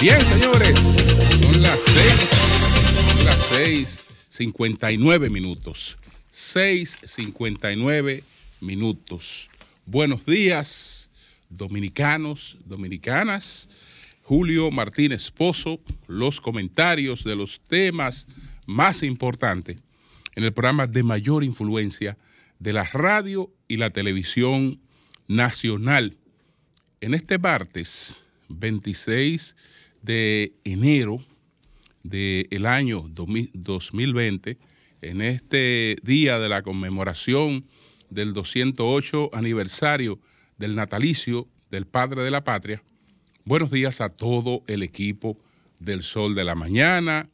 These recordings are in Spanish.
Bien, señores, son las 6, son las 6, 59 minutos. 6.59 minutos. Buenos días, dominicanos, dominicanas. Julio Martínez Pozo, los comentarios de los temas más importantes en el programa de mayor influencia de la radio y la televisión nacional. En este martes 26 de enero del año 2020, en este día de la conmemoración del 208 aniversario del natalicio del Padre de la Patria, buenos días a todo el equipo del Sol de la Mañana,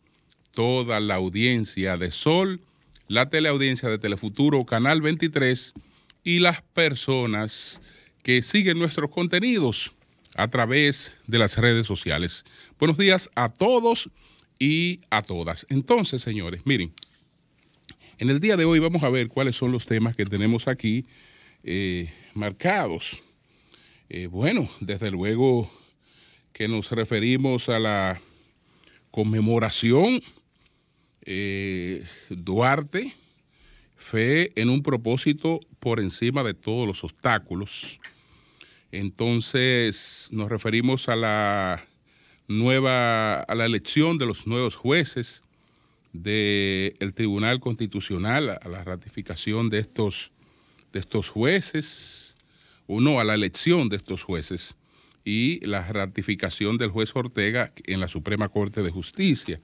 toda la audiencia de Sol, la teleaudiencia de Telefuturo, Canal 23 y las personas que siguen nuestros contenidos a través de las redes sociales. Buenos días a todos y a todas. Entonces, señores, miren, en el día de hoy vamos a ver cuáles son los temas que tenemos aquí eh, marcados. Eh, bueno, desde luego que nos referimos a la conmemoración eh, Duarte, fe en un propósito por encima de todos los obstáculos. Entonces nos referimos a la nueva, a la elección de los nuevos jueces del el Tribunal Constitucional, a la ratificación de estos, de estos jueces, o no, a la elección de estos jueces y la ratificación del juez Ortega en la Suprema Corte de Justicia.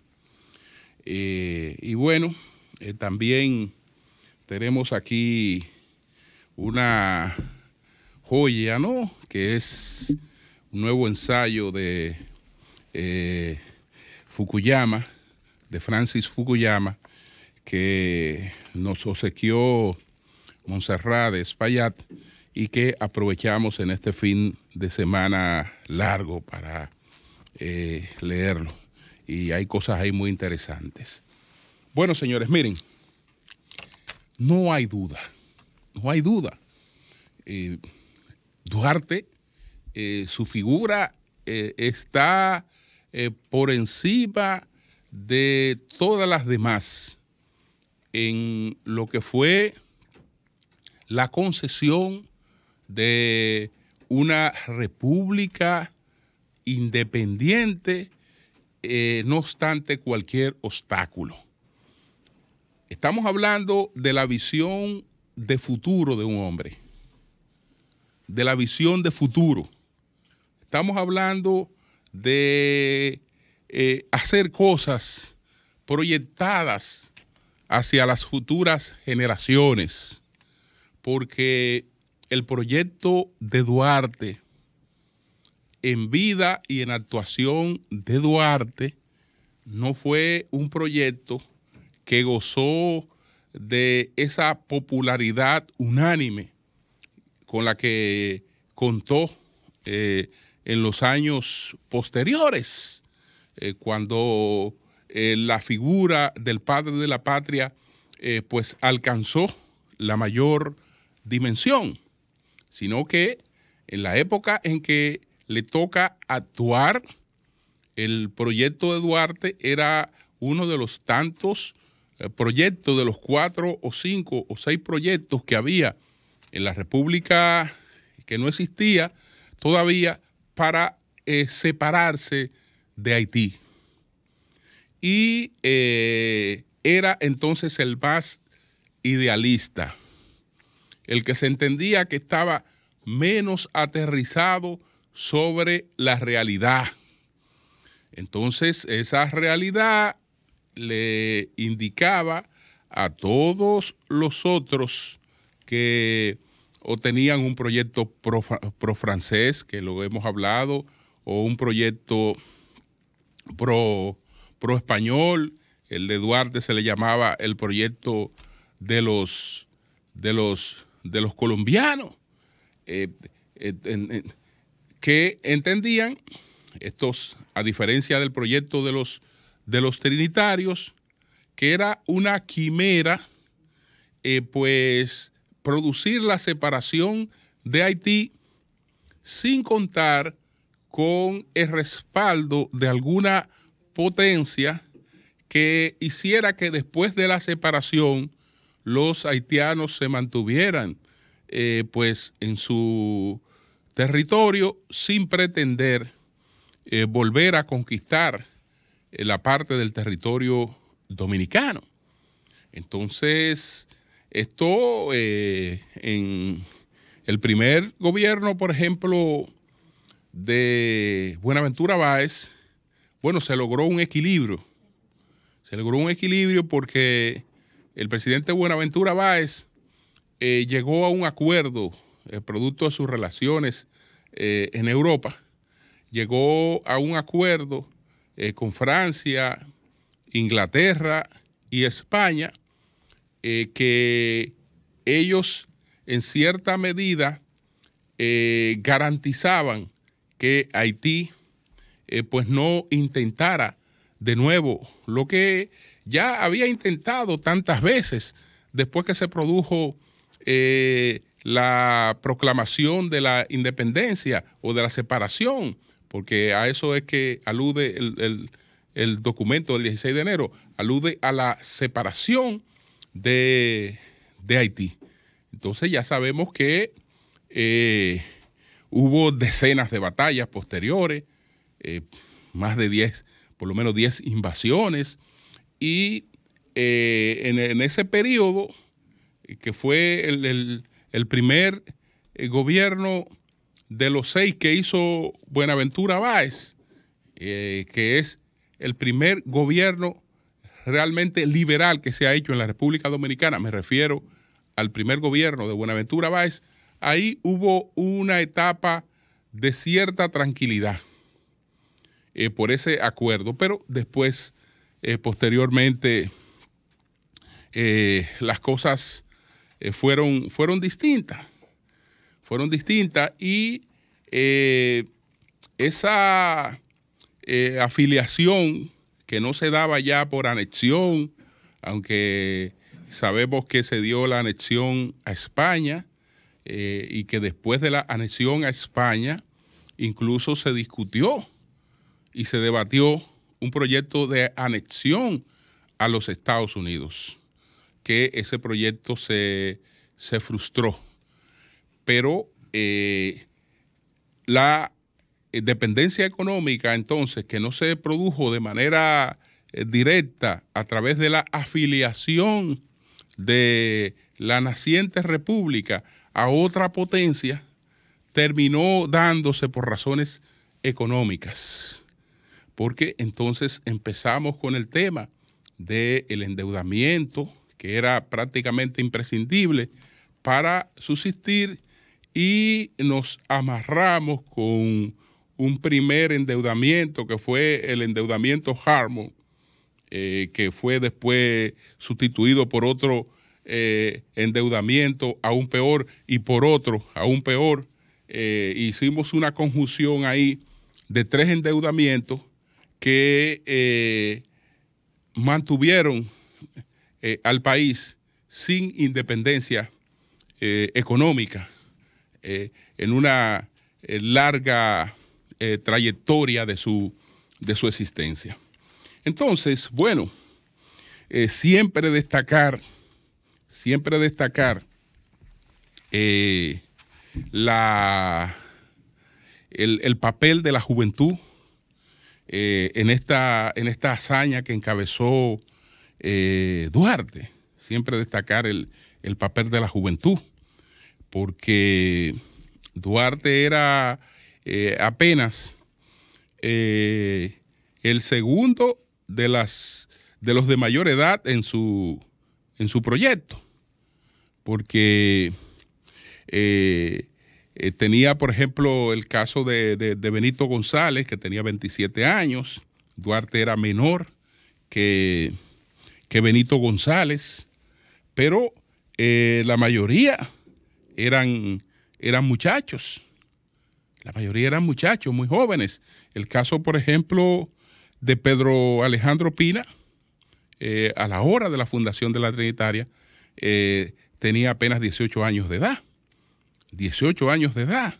Eh, y bueno, eh, también tenemos aquí una ¿no? Que es un nuevo ensayo de eh, Fukuyama, de Francis Fukuyama, que nos obsequió Monserrat de Espaillat y que aprovechamos en este fin de semana largo para eh, leerlo. Y hay cosas ahí muy interesantes. Bueno, señores, miren, no hay duda, no hay duda. Eh, Duarte, eh, su figura eh, está eh, por encima de todas las demás en lo que fue la concesión de una república independiente, no obstante cualquier obstáculo. Estamos hablando de la visión de futuro de un hombre de la visión de futuro. Estamos hablando de eh, hacer cosas proyectadas hacia las futuras generaciones, porque el proyecto de Duarte, en vida y en actuación de Duarte, no fue un proyecto que gozó de esa popularidad unánime con la que contó eh, en los años posteriores, eh, cuando eh, la figura del padre de la patria pues alcanzó la mayor dimensión, sino que en la época en que le toca actuar, el proyecto de Duarte era uno de los tantos proyectos, de los cuatro o cinco o seis proyectos que había en la República que no existía todavía para eh, separarse de Haití. Y eh, era entonces el más idealista, el que se entendía que estaba menos aterrizado sobre la realidad. Entonces esa realidad le indicaba a todos los otros que o tenían un proyecto pro-francés, que lo hemos hablado, o un proyecto pro-español. el de Duarte se le llamaba el proyecto de los, de los, de los colombianos, eh, eh, que entendían estos, a diferencia del proyecto de los, de los trinitarios, que era una quimera, eh, pues producir la separación de Haití sin contar con el respaldo de alguna potencia que hiciera que después de la separación los haitianos se mantuvieran eh, pues en su territorio sin pretender eh, volver a conquistar eh, la parte del territorio dominicano. Entonces, esto eh, en el primer gobierno, por ejemplo, de Buenaventura Báez, bueno, se logró un equilibrio. Se logró un equilibrio porque el presidente Buenaventura Báez eh, llegó a un acuerdo, eh, producto de sus relaciones en Europa, llegó a un acuerdo con Francia, Inglaterra y España eh, que ellos en cierta medida eh, garantizaban que Haití eh, pues no intentara de nuevo lo que ya había intentado tantas veces después que se produjo la proclamación de la independencia o de la separación, porque a eso es que alude el, el documento del 16 de enero, alude a la separación de, Haití. Entonces ya sabemos que eh, hubo decenas de batallas posteriores, eh, más de 10, por lo menos 10 invasiones, y eh, en, ese periodo, que fue el, primer gobierno de los seis que hizo Buenaventura Báez, que es el primer gobierno realmente liberal que se ha hecho en la República Dominicana, me refiero al primer gobierno de Buenaventura Báez, ahí hubo una etapa de cierta tranquilidad eh, por ese acuerdo, pero después, eh, posteriormente, eh, las cosas fueron, fueron distintas, fueron distintas y esa afiliación que no se daba ya por anexión, aunque sabemos que se dio la anexión a España eh, y que después de la anexión a España incluso se discutió y se debatió un proyecto de anexión a los Estados Unidos, que ese proyecto se, frustró. Pero eh, la eh, dependencia económica entonces que no se produjo de manera eh, directa a través de la afiliación de la naciente república a otra potencia terminó dándose por razones económicas. Porque entonces empezamos con el tema del endeudamiento, que era prácticamente imprescindible para subsistir, y nos amarramos con un primer endeudamiento que fue el endeudamiento Harmon, eh, que fue después sustituido por otro eh, endeudamiento aún peor y por otro aún peor. Eh, hicimos una conjunción ahí de tres endeudamientos que mantuvieron al país sin independencia económica en una larga eh, trayectoria de su, de su existencia. Entonces, bueno, eh, siempre destacar, siempre destacar eh, la, el, papel de la juventud en, esta, en esta hazaña que encabezó Duarte. Siempre destacar el, el papel de la juventud, porque Duarte era eh, apenas eh, el segundo de, las, de los de mayor edad en su, en su proyecto, porque eh, tenía, por ejemplo, el caso de, Benito González, que tenía 27 años, Duarte era menor que, que Benito González, pero la mayoría eran, eran muchachos. La mayoría eran muchachos, muy jóvenes. El caso, por ejemplo, de Pedro Alejandro Pina, eh, a la hora de la fundación de la Trinitaria, eh, tenía apenas 18 años de edad. 18 años de edad.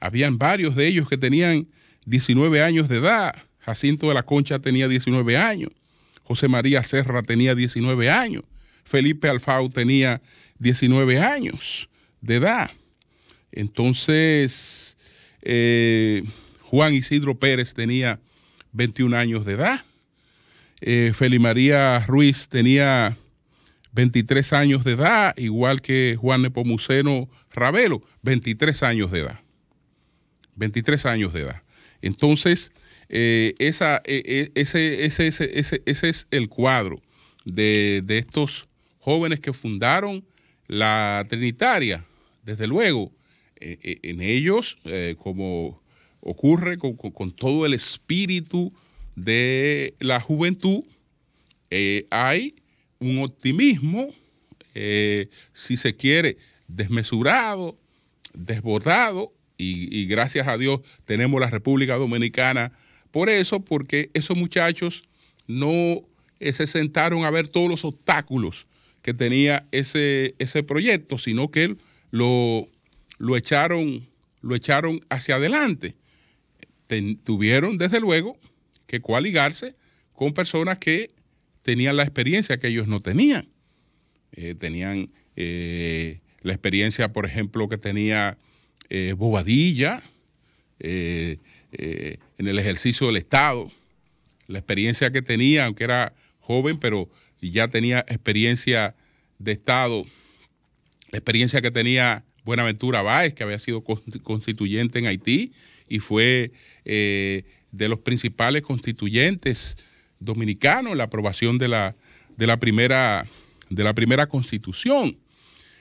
Habían varios de ellos que tenían 19 años de edad. Jacinto de la Concha tenía 19 años. José María Serra tenía 19 años. Felipe Alfau tenía 19 años de edad. Entonces, eh, Juan Isidro Pérez tenía 21 años de edad. Eh, Feli María Ruiz tenía 23 años de edad, igual que Juan Nepomuceno Ravelo, 23 años de edad. 23 años de edad. Entonces, eh, esa, e, e, ese, ese, es el cuadro de, de, estos jóvenes que fundaron la Trinitaria, desde luego, e, e, en ellos, eh, como ocurre con, todo el espíritu de la juventud, eh, hay un optimismo, eh, si se quiere, desmesurado, desbordado, y, gracias a Dios tenemos la República Dominicana por eso, porque esos muchachos no se sentaron a ver todos los obstáculos que tenía ese, ese proyecto, sino que lo, lo echaron, lo echaron hacia adelante. tuvieron, desde luego, que coaligarse con personas que tenían la experiencia que ellos no tenían. Eh, tenían eh, la experiencia, por ejemplo, que tenía eh, Bobadilla en el ejercicio del Estado, la experiencia que tenía, aunque era joven, pero ya tenía experiencia de Estado, la experiencia que tenía Buenaventura Báez, que había sido constituyente en Haití y fue eh, de los principales constituyentes dominicanos en la aprobación de la, de la, primera, de la primera constitución.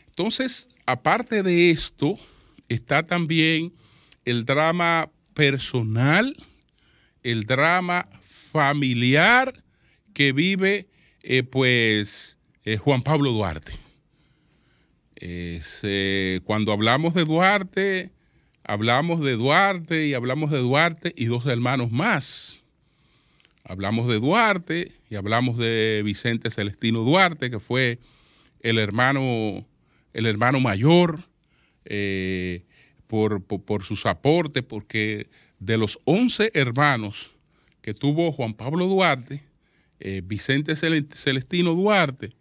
Entonces, aparte de esto, está también el drama personal, el drama familiar que vive eh, pues eh, Juan Pablo Duarte. Este, cuando hablamos de Duarte, hablamos de Duarte y hablamos de Duarte y dos hermanos más. Hablamos de Duarte y hablamos de Vicente Celestino Duarte, que fue el hermano, el hermano mayor, eh, por, por, sus aportes, porque de los 11 hermanos que tuvo Juan Pablo Duarte, eh, Vicente Celestino Duarte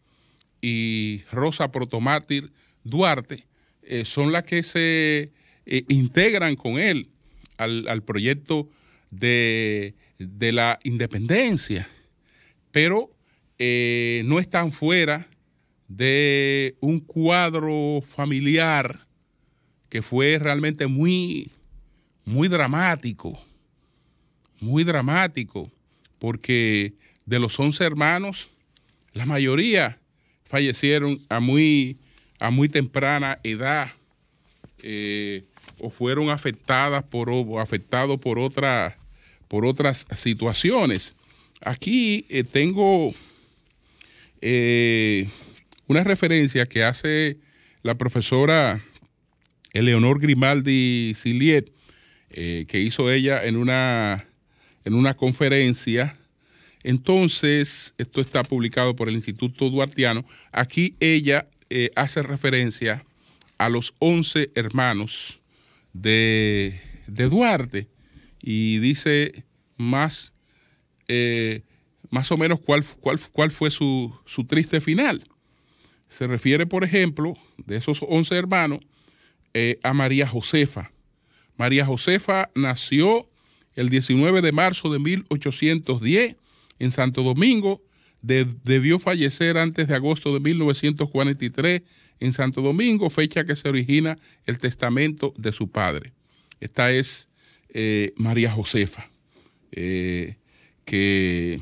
y Rosa Protomártir Duarte eh, son las que se eh, integran con él al, proyecto de, la independencia, pero eh, no están fuera de un cuadro familiar que fue realmente muy, muy dramático, muy dramático, porque de los 11 hermanos, la mayoría fallecieron a muy a muy temprana edad eh, o fueron afectadas por o por otras por otras situaciones. Aquí eh, tengo eh, una referencia que hace la profesora Eleonor Grimaldi Siliet, que hizo ella en una, en una conferencia. Entonces, esto está publicado por el Instituto Duartiano. Aquí ella eh, hace referencia a los once hermanos de, de Duarte y dice más, eh, más o menos cuál, cuál, fue su, triste final. Se refiere, por ejemplo, de esos once hermanos, eh, a María Josefa. María Josefa nació el 19 de marzo de 1810 en Santo Domingo debió fallecer antes de agosto de 1943 en Santo Domingo, fecha que se origina el testamento de su padre. Esta es eh, María Josefa, eh, que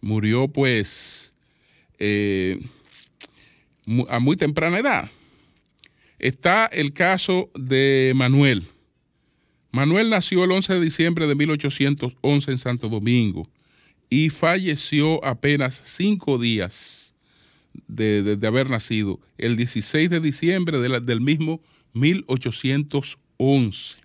murió pues eh, a muy temprana edad. Está el caso de Manuel. Manuel nació el 11 de diciembre de 1811 en Santo Domingo y falleció apenas cinco días de, haber nacido, el 16 de diciembre del mismo 1811.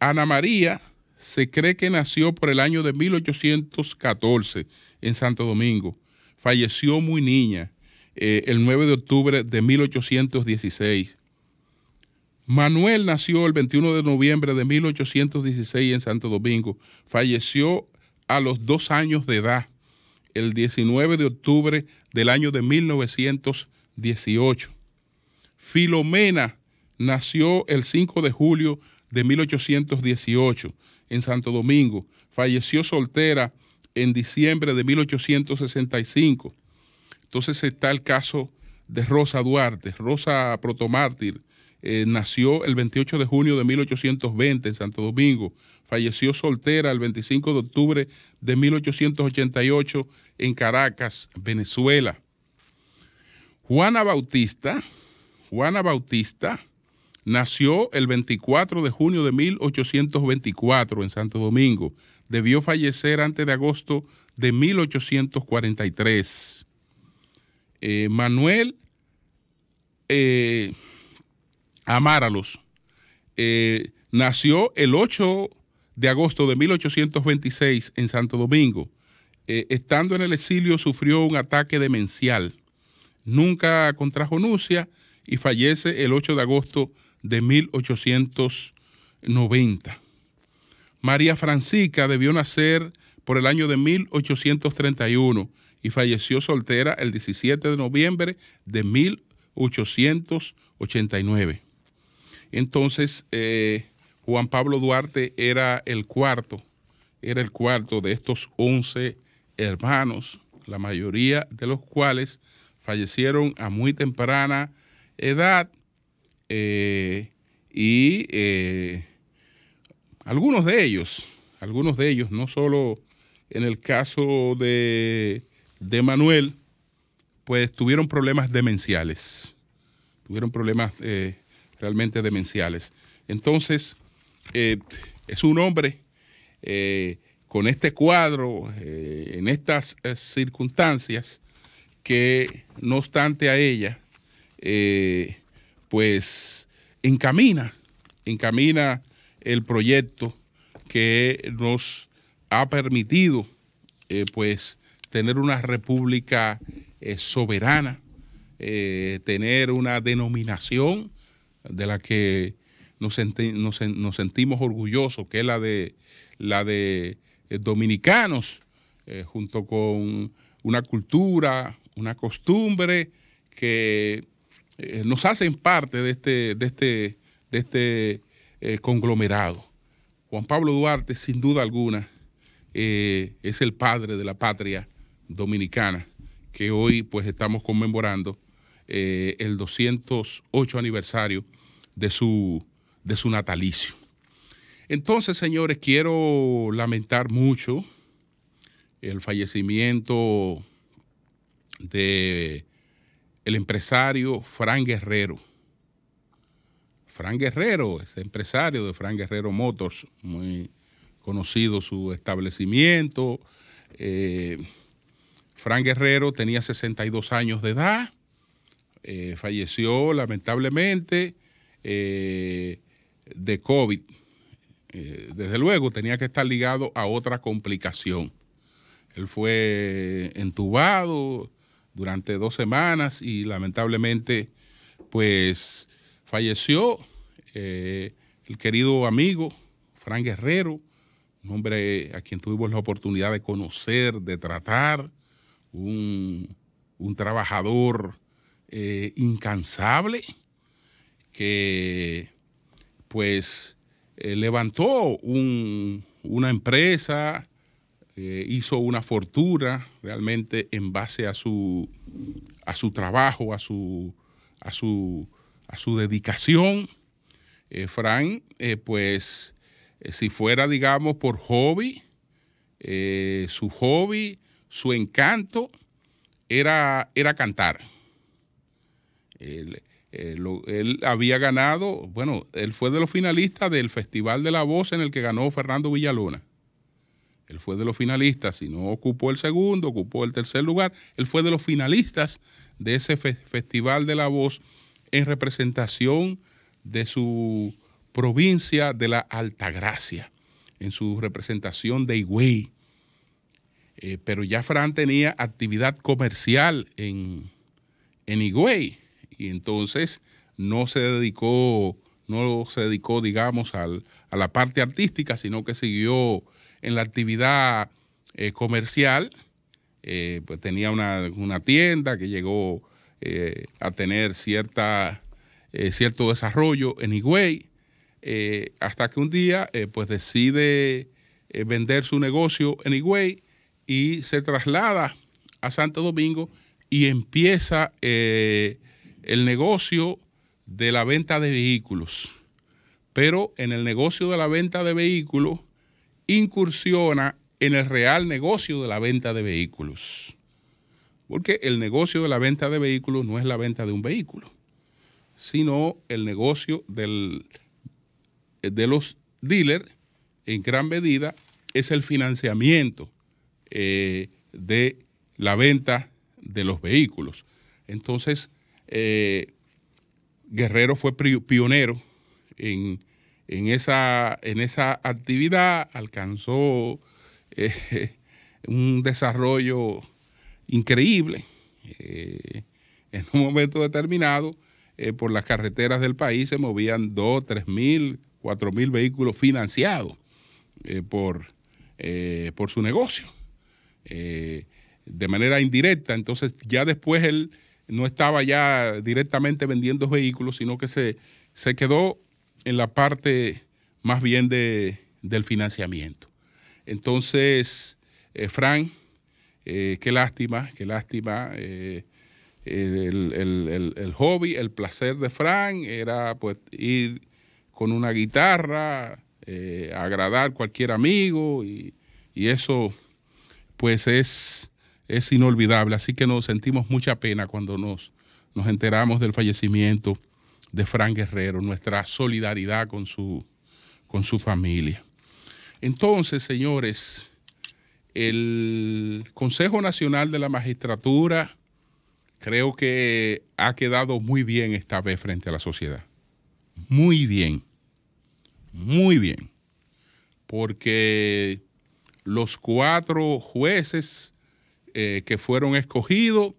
Ana María se cree que nació por el año de 1814 en Santo Domingo. Falleció muy niña eh, el 9 de octubre de 1816. Manuel nació el 21 de noviembre de 1816 en Santo Domingo. Falleció a los dos años de edad, el 19 de octubre del año de 1918. Filomena nació el 5 de julio de 1818 en Santo Domingo. Falleció soltera en diciembre de 1865. Entonces está el caso de Rosa Duarte. Rosa Protomártir eh, nació el 28 de junio de 1820 en Santo Domingo falleció soltera el 25 de octubre de 1888 en Caracas, Venezuela. Juana Bautista, Juana Bautista nació el 24 de junio de 1824 en Santo Domingo. Debió fallecer antes de agosto de 1843. Eh, Manuel eh, Amáralos eh, nació el 8 de agosto de 1826 en Santo Domingo. Eh, estando en el exilio sufrió un ataque demencial. Nunca contrajo nucia y fallece el 8 de agosto de 1890. María Francisca debió nacer por el año de 1831 y falleció soltera el 17 de noviembre de 1889. Entonces, eh, Juan Pablo Duarte era el cuarto, era el cuarto de estos 11 hermanos, la mayoría de los cuales fallecieron a muy temprana edad eh, y eh, algunos de ellos, algunos de ellos, no solo en el caso de, de Manuel, pues tuvieron problemas demenciales, tuvieron problemas eh, realmente demenciales. Entonces, eh, es un hombre eh, con este cuadro, eh, en estas circunstancias, que no obstante a ella, pues encamina, encamina el proyecto que nos ha permitido pues tener una república soberana, tener una denominación de la que nos, sentimos orgullosos, que es la de, la de eh, dominicanos, eh, junto con una cultura, una costumbre que eh, nos hacen parte de este, de este, de este conglomerado. Juan Pablo Duarte, sin duda alguna, es el padre de la patria dominicana, que hoy pues estamos conmemorando el 208 aniversario de su de su natalicio. Entonces, señores, quiero lamentar mucho el fallecimiento de el empresario Fran Guerrero. Fran Guerrero, es empresario de Fran Guerrero Motors, muy conocido su establecimiento. Eh, Fran Guerrero tenía 62 años de edad, eh, falleció lamentablemente. Eh, de COVID, eh, desde luego tenía que estar ligado a otra complicación. Él fue entubado durante dos semanas y lamentablemente pues falleció eh, el querido amigo Fran Guerrero, un hombre a quien tuvimos la oportunidad de conocer, de tratar, un, trabajador eh, incansable que pues eh, levantó una empresa, eh, hizo una fortuna realmente en base a su, a su trabajo, a su, a su, dedicación. Eh, Frank, eh, pues si fuera, digamos, por hobby, su hobby, su encanto era, era cantar. Eh, él había ganado, bueno, él fue de los finalistas del Festival de la Voz en el que ganó Fernando Villalona. Él fue de los finalistas, si no ocupó el segundo, ocupó el tercer lugar. Él fue de los finalistas de ese Festival de la Voz en representación de su provincia de la Altagracia, en su representación de Higüey. Eh, pero ya Fran tenía actividad comercial en, en Higüey y entonces no se dedicó, no se dedicó, digamos, a la parte artística, sino que siguió en la actividad eh, comercial. Eh, pues tenía una, tienda que llegó eh, a tener cierta, cierto desarrollo en Higüey, hasta que un día pues decide vender su negocio en Higüey y se traslada a Santo Domingo y empieza el negocio de la venta de vehículos, pero en el negocio de la venta de vehículos incursiona en el real negocio de la venta de vehículos. Porque el negocio de la venta de vehículos no es la venta de un vehículo, sino el negocio del, de los dealers, en gran medida, es el financiamiento eh, de la venta de los vehículos. Entonces, eh, Guerrero fue pionero en, esa, actividad, alcanzó eh, un desarrollo increíble eh, en un momento determinado. por las carreteras del país se movían dos, tres mil, cuatro mil vehículos financiados por, por su negocio de manera indirecta. Entonces ya después el no estaba ya directamente vendiendo vehículos, sino que se, se quedó en la parte más bien de, del financiamiento. Entonces, eh, Fran, eh, qué lástima, qué lástima. Eh, el, hobby, el placer de Fran era pues ir con una guitarra, agradar cualquier amigo y eso pues es es inolvidable, así que nos sentimos mucha pena cuando nos, nos enteramos del fallecimiento de Fran Guerrero, nuestra solidaridad con su, con su familia. Entonces, señores, el Consejo Nacional de la Magistratura creo que ha quedado muy bien esta vez frente a la sociedad. Muy bien, muy bien, porque los cuatro jueces eh, que fueron escogidos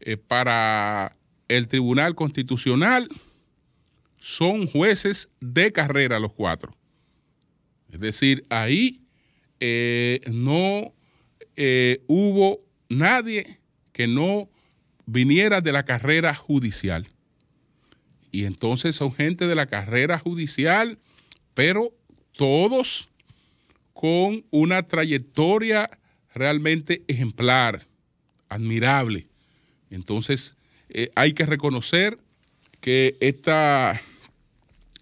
eh, para el Tribunal Constitucional son jueces de carrera los cuatro. Es decir, ahí eh, no hubo nadie que no viniera de la carrera judicial. Y entonces son gente de la carrera judicial, pero todos con una trayectoria realmente ejemplar, admirable. Entonces, eh, hay que reconocer que esta,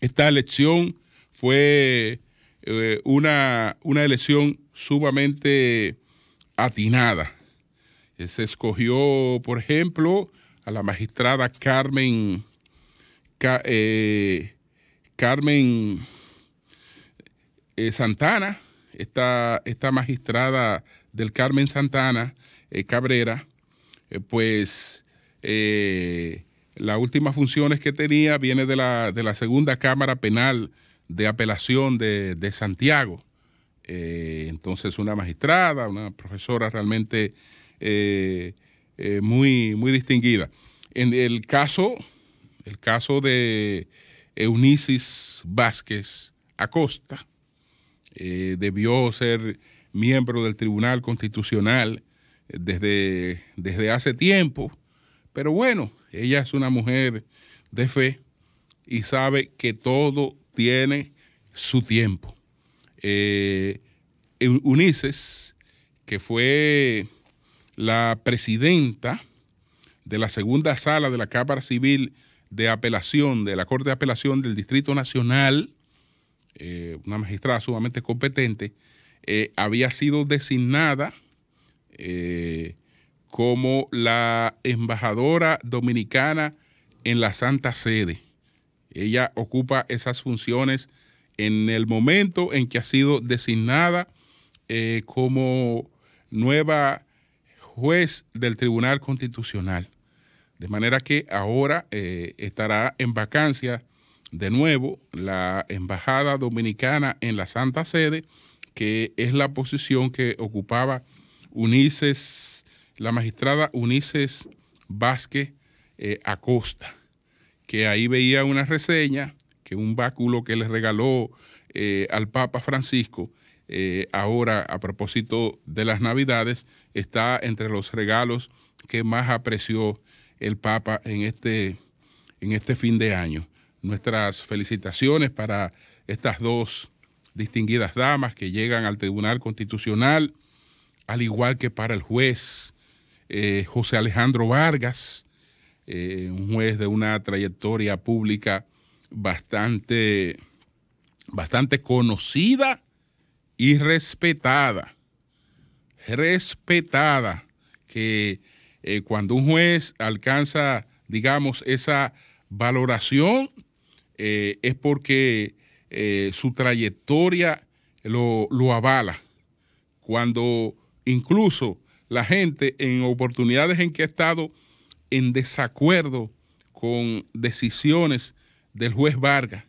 esta elección fue eh, una, elección sumamente atinada. Eh, se escogió, por ejemplo, a la magistrada Carmen, Carmen Santana, esta, esta, magistrada del Carmen Santana eh, Cabrera, eh, pues eh, las últimas funciones que tenía viene de la, segunda Cámara Penal de Apelación de, Santiago. entonces, una magistrada, una profesora realmente muy, muy distinguida. En el caso, el caso de Eunicis Vázquez Acosta, debió ser miembro del Tribunal Constitucional eh, desde, desde hace tiempo, pero bueno, ella es una mujer de fe y sabe que todo tiene su tiempo. Eh, Unices, que fue la presidenta de la segunda sala de la Cámara Civil de Apelación, de la Corte de Apelación del Distrito Nacional, eh, una magistrada sumamente competente, eh, había sido designada eh, como la embajadora dominicana en la Santa Sede. Ella ocupa esas funciones en el momento en que ha sido designada eh, como nueva juez del Tribunal Constitucional. De manera que ahora estará en vacancia de nuevo la Embajada Dominicana en la Santa Sede que es la posición que ocupaba Unices, la magistrada Unices Vázquez eh, Acosta, que ahí veía una reseña que un báculo que le regaló eh, al Papa Francisco, eh, ahora a propósito de las Navidades, está entre los regalos que más apreció el Papa en este, en este fin de año. Nuestras felicitaciones para estas dos distinguidas damas que llegan al Tribunal Constitucional, al igual que para el juez eh, José Alejandro Vargas, eh, un juez de una trayectoria pública bastante, bastante conocida y respetada. Respetada, que eh, cuando un juez alcanza, digamos, esa valoración, es porque eh, su trayectoria lo, avala. Cuando incluso la gente en oportunidades en que ha estado en desacuerdo con decisiones del juez Vargas,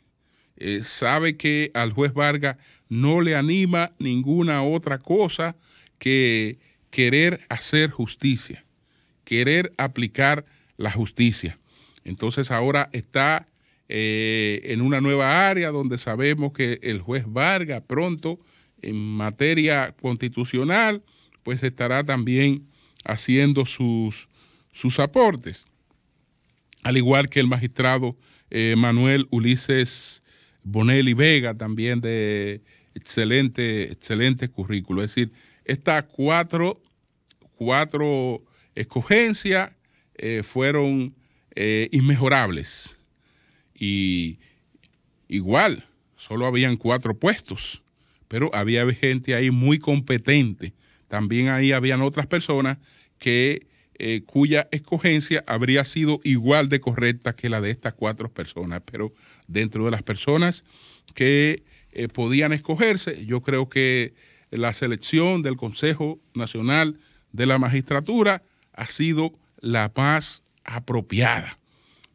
eh, sabe que al juez Vargas no le anima ninguna otra cosa que querer hacer justicia, querer aplicar la justicia. Entonces ahora está eh, en una nueva área donde sabemos que el juez Varga pronto en materia constitucional pues estará también haciendo sus, sus aportes, al igual que el magistrado eh, Manuel Ulises Bonelli Vega también de excelente, excelente currículo. Es decir, estas cuatro, cuatro escogencias eh, fueron inmejorables y igual, solo habían cuatro puestos, pero había gente ahí muy competente. También ahí habían otras personas que eh, cuya escogencia habría sido igual de correcta que la de estas cuatro personas, pero dentro de las personas que eh, podían escogerse, yo creo que la selección del Consejo Nacional de la Magistratura ha sido la más apropiada.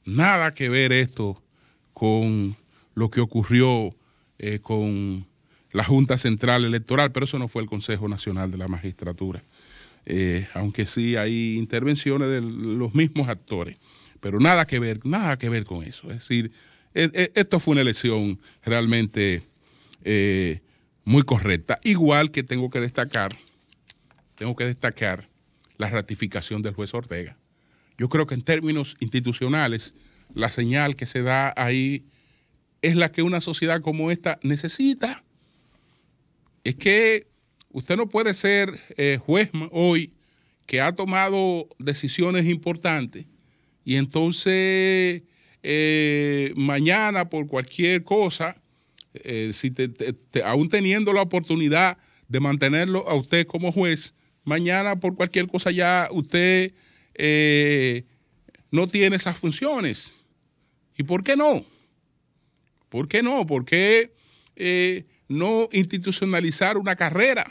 Nada que ver esto con lo que ocurrió eh, con la Junta Central Electoral, pero eso no fue el Consejo Nacional de la Magistratura. Eh, aunque sí hay intervenciones de los mismos actores, pero nada que ver, nada que ver con eso. Es decir, e, e, esto fue una elección realmente eh, muy correcta. Igual que tengo que destacar, tengo que destacar la ratificación del juez Ortega. Yo creo que en términos institucionales, la señal que se da ahí es la que una sociedad como esta necesita. Es que usted no puede ser eh, juez hoy que ha tomado decisiones importantes y entonces eh, mañana por cualquier cosa, eh, si aún teniendo la oportunidad de mantenerlo a usted como juez, mañana por cualquier cosa ya usted no tiene esas funciones. ¿Y por qué no? ¿Por qué no? ¿Por qué eh, no institucionalizar una carrera?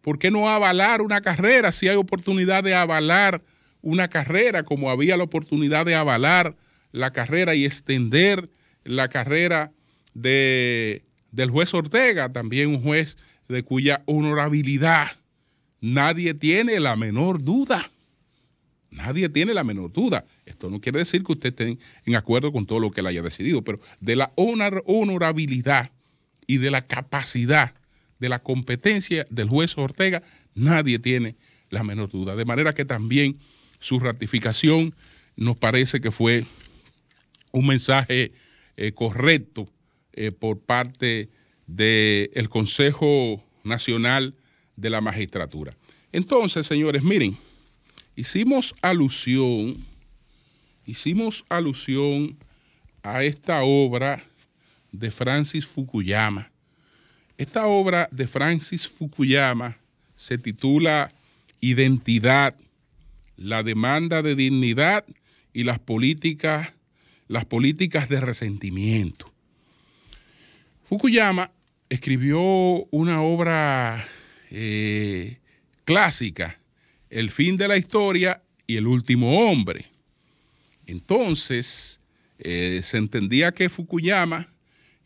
¿Por qué no avalar una carrera si hay oportunidad de avalar una carrera como había la oportunidad de avalar la carrera y extender la carrera de, del juez Ortega, también un juez de cuya honorabilidad nadie tiene la menor duda? Nadie tiene la menor duda. Esto no quiere decir que usted esté en acuerdo con todo lo que él haya decidido, pero de la honorabilidad y de la capacidad, de la competencia del juez Ortega, nadie tiene la menor duda. De manera que también su ratificación nos parece que fue un mensaje eh, correcto eh, por parte del Consejo Nacional de la Magistratura. Entonces, señores, miren, Hicimos alusión, hicimos alusión a esta obra de Francis Fukuyama. Esta obra de Francis Fukuyama se titula Identidad, la demanda de dignidad y las políticas, las políticas de resentimiento. Fukuyama escribió una obra eh, clásica el fin de la historia y El último hombre. Entonces, eh, se entendía que Fukuyama,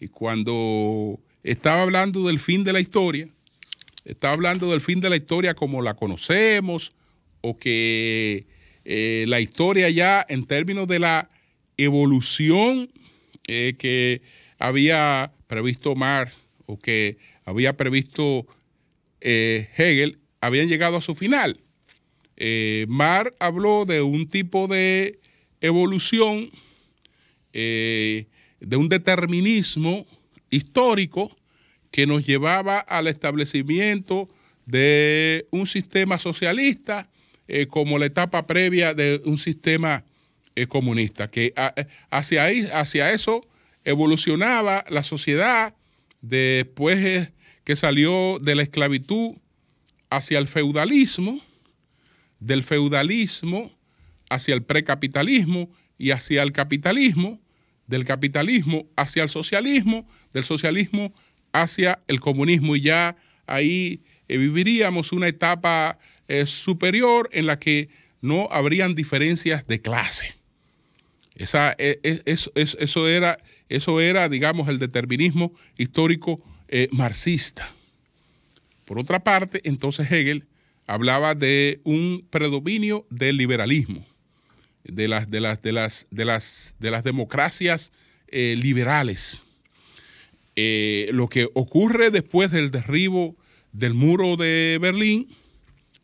y cuando estaba hablando del fin de la historia, estaba hablando del fin de la historia como la conocemos, o que eh, la historia ya en términos de la evolución eh, que había previsto Marx o que había previsto Hegel, habían llegado a su final. Eh, Mar habló de un tipo de evolución, eh, de un determinismo histórico que nos llevaba al establecimiento de un sistema socialista eh, como la etapa previa de un sistema comunista, que hacia, ahí, hacia eso evolucionaba la sociedad después que salió de la esclavitud hacia el feudalismo del feudalismo hacia el precapitalismo y hacia el capitalismo, del capitalismo hacia el socialismo, del socialismo hacia el comunismo y ya ahí eh, viviríamos una etapa eh, superior en la que no habrían diferencias de clase. Esa, eh, eso, era, eso era, digamos, el determinismo histórico marxista. Por otra parte, entonces Hegel hablaba de un predominio del liberalismo, de las, de las, de las, de las, de las democracias eh, liberales. Eh, lo que ocurre después del derribo del muro de Berlín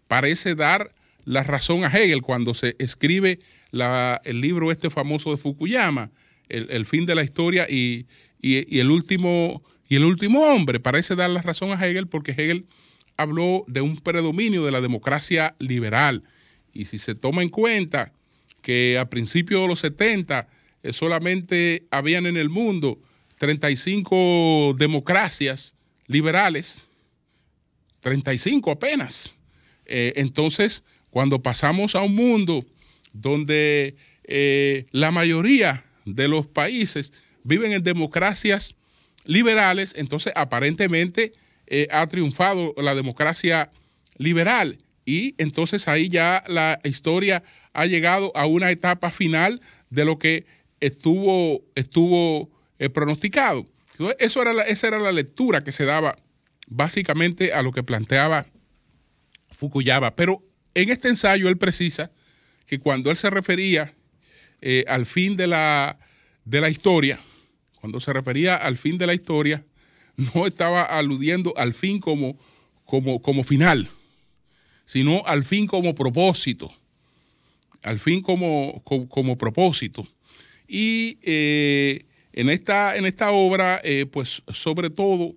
parece dar la razón a Hegel cuando se escribe el libro este famoso de Fukuyama, El, fin de la historia el último, y el último hombre. Parece dar la razón a Hegel porque Hegel habló de un predominio de la democracia liberal. Y si se toma en cuenta que a principios de los 70 eh, solamente habían en el mundo 35 democracias liberales, 35 apenas. Eh, entonces, cuando pasamos a un mundo donde eh, la mayoría de los países viven en democracias liberales, entonces aparentemente eh, ha triunfado la democracia liberal. Y entonces ahí ya la historia ha llegado a una etapa final de lo que estuvo, estuvo eh, pronosticado. eso era esa era la lectura que se daba básicamente a lo que planteaba Fukuyama. Pero en este ensayo él precisa que cuando él se refería eh, al fin de la, de la historia, cuando se refería al fin de la historia, no estaba aludiendo al fin como, como, como final, sino al fin como propósito, al fin como, propósito. Y eh, en, esta, en esta obra, eh, pues sobre todo,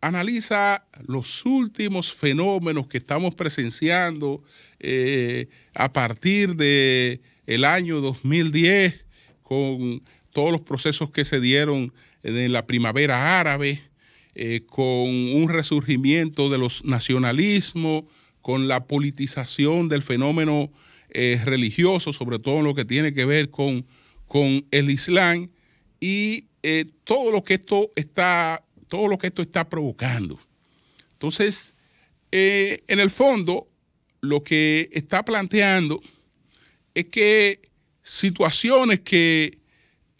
analiza los últimos fenómenos que estamos presenciando eh, a partir del el año 2010 con todos los procesos que se dieron en la primavera árabe, eh, con un resurgimiento de los nacionalismos, con la politización del fenómeno eh, religioso, sobre todo en lo que tiene que ver con, con el Islam, y eh, todo lo que esto está, todo lo que esto está provocando. Entonces, en el fondo, lo que está planteando es que situaciones que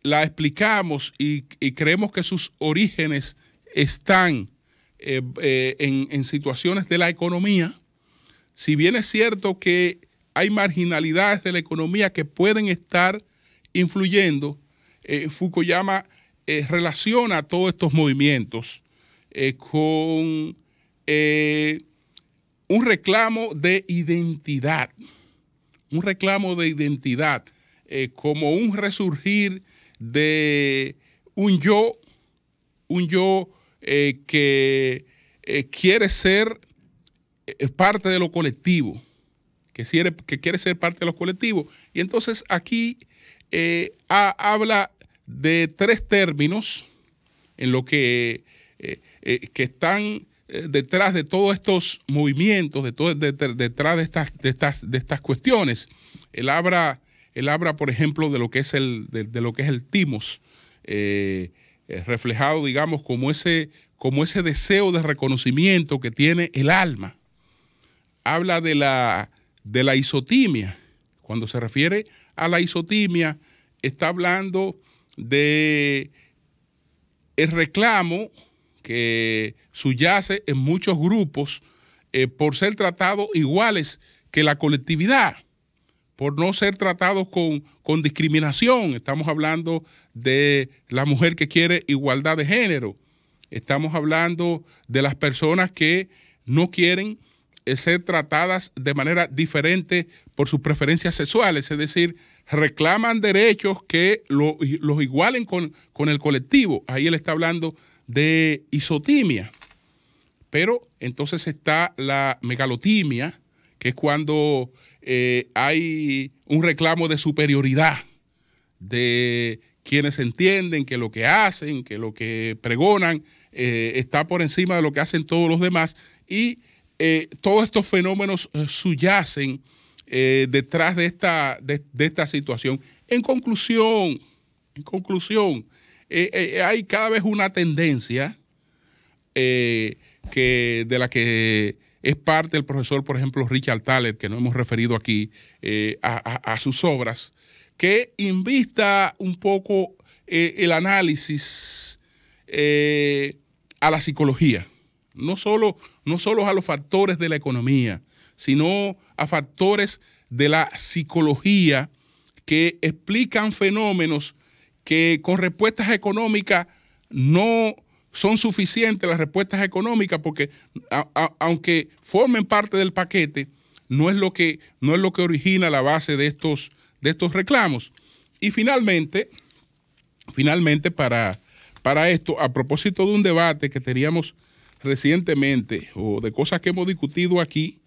la explicamos y creemos que sus orígenes están eh, eh, en, situaciones de la economía, si bien es cierto que hay marginalidades de la economía que pueden estar influyendo, eh, Fukuyama relaciona todos estos movimientos con un reclamo de identidad, un reclamo de identidad, como un resurgir de un yo, un yo eh, eh, eh, que quiere ser parte de lo colectivo, que, quiere ser parte de los colectivos. Y entonces aquí habla de tres términos en lo que, que están detrás de todos estos movimientos, detrás de estas, cuestiones. Él habla, por ejemplo, de lo que es el, de, lo que es el timos. Eh, reflejado, digamos, como ese, como ese deseo de reconocimiento que tiene el alma. Habla de la, de la isotimia. Cuando se refiere a la isotimia, está hablando de el reclamo que subyace en muchos grupos eh, por ser tratados iguales que la colectividad, por no ser tratados con, con discriminación. Estamos hablando de la mujer que quiere igualdad de género. Estamos hablando de las personas que no quieren eh, ser tratadas de manera diferente por sus preferencias sexuales, es decir, reclaman derechos que los igualen con, el colectivo. Ahí él está hablando de isotimia. Pero entonces está la megalotimia, que es cuando eh, hay un reclamo de superioridad, de quienes entienden que lo que hacen, que lo que pregonan eh, está por encima de lo que hacen todos los demás y eh, todos estos fenómenos eh, suyacen detrás de esta, de, esta, situación. En conclusión, en conclusión, hay cada vez una tendencia de la que es parte el profesor, por ejemplo, Richard Thaler, que no hemos referido aquí, a sus obras, que invista un poco eh, el análisis eh, a la psicología, no solo, no a los factores de la economía, sino a factores de la psicología que explican fenómenos que con respuestas económicas no son suficientes las respuestas económicas porque aunque formen parte del paquete, no es, lo que, no es lo que origina la base de estos de estos reclamos. Y finalmente, finalmente para, para esto, a propósito de un debate que teníamos recientemente o de cosas que hemos discutido aquí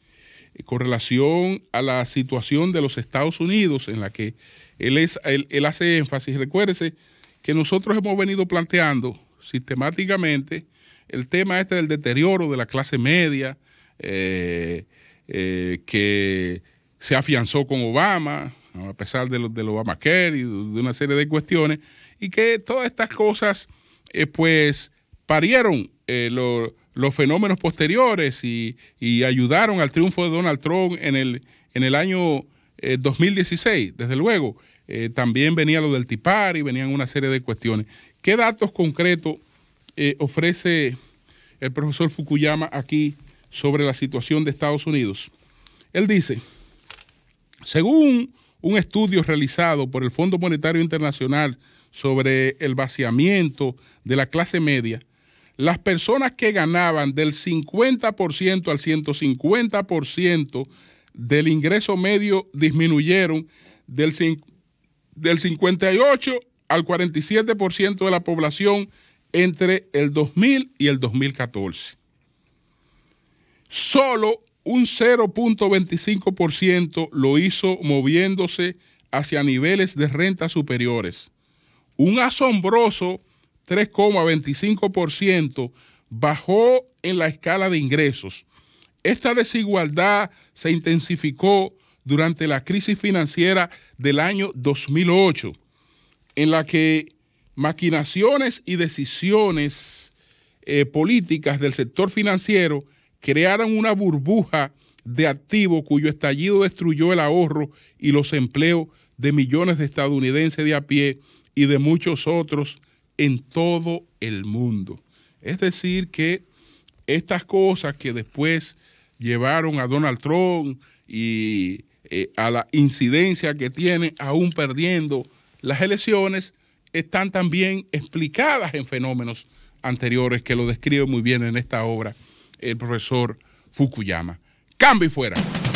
eh, con relación a la situación de los Estados Unidos en la que él, es, él, hace énfasis. Recuérdese que nosotros hemos venido planteando sistemáticamente el tema este del deterioro de la clase media eh, eh, que se afianzó con Obama, a pesar de lo, de Obamacare y de una serie de cuestiones, y que todas estas cosas, eh, pues, parieron eh, los fenómenos posteriores y, ayudaron al triunfo de Donald Trump en el, en el año 2016, eh, desde luego. también venía lo del tipar y venían una serie de cuestiones. ¿Qué datos concretos ofrece el profesor Fukuyama aquí sobre la situación de Estados Unidos? Él dice, según un estudio realizado por el Fondo Monetario Internacional sobre el vaciamiento de la clase media, las personas que ganaban del 50% al 150% del ingreso medio disminuyeron del, del 58 al 47% de la población entre el 2000 y el 2014. Solo un 0.25% lo hizo moviéndose hacia niveles de renta superiores. Un asombroso 3,25% bajó en la escala de ingresos. Esta desigualdad se intensificó durante la crisis financiera del año 2008, en la que maquinaciones y decisiones eh, políticas del sector financiero crearon una burbuja de activos cuyo estallido destruyó el ahorro y los empleos de millones de estadounidenses de a pie y de muchos otros en todo el mundo. Es decir, que estas cosas que después llevaron a Donald Trump y eh, a la incidencia que tiene aún perdiendo las elecciones, están también explicadas en fenómenos anteriores que lo describe muy bien en esta obra el profesor Fukuyama. Cambio y fuera.